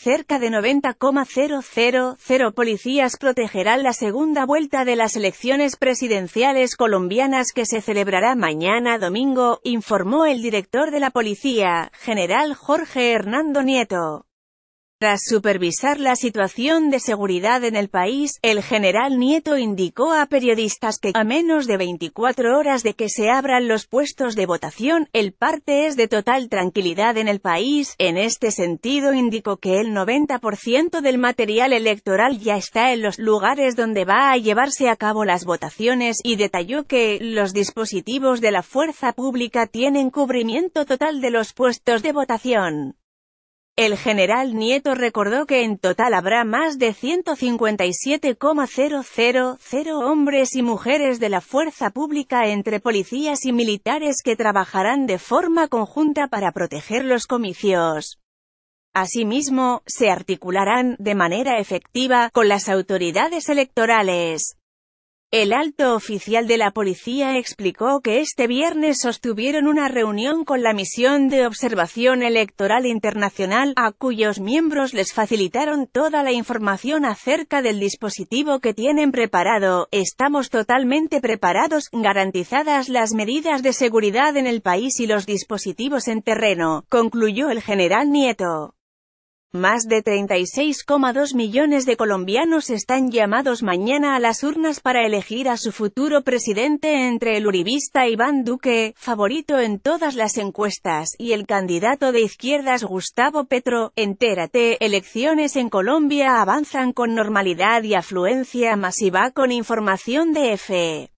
cerca de 90,000 policías protegerán la segunda vuelta de las elecciones presidenciales colombianas que se celebrará mañana domingo, informó el director de la policía, general Jorge Hernando Nieto. Tras supervisar la situación de seguridad en el país, el general Nieto indicó a periodistas que, a menos de 24 horas de que se abran los puestos de votación, el parte es de total tranquilidad en el país. En este sentido indicó que el 90% del material electoral ya está en los lugares donde va a llevarse a cabo las votaciones y detalló que los dispositivos de la fuerza pública tienen cubrimiento total de los puestos de votación. El general Nieto recordó que en total habrá más de 157,000 hombres y mujeres de la fuerza pública entre policías y militares que trabajarán de forma conjunta para proteger los comicios. Asimismo, se articularán, de manera efectiva, con las autoridades electorales, el alto oficial de la policía explicó que este viernes sostuvieron una reunión con la misión de observación electoral internacional, a cuyos miembros les facilitaron toda la información acerca del dispositivo que tienen preparado. Estamos totalmente preparados, garantizadas las medidas de seguridad en el país y los dispositivos en terreno, concluyó el general Nieto. Más de 36,2 millones de colombianos están llamados mañana a las urnas para elegir a su futuro presidente entre el uribista Iván Duque, favorito en todas las encuestas, y el candidato de izquierdas Gustavo Petro. Entérate, elecciones en Colombia avanzan con normalidad y afluencia masiva con información de FE.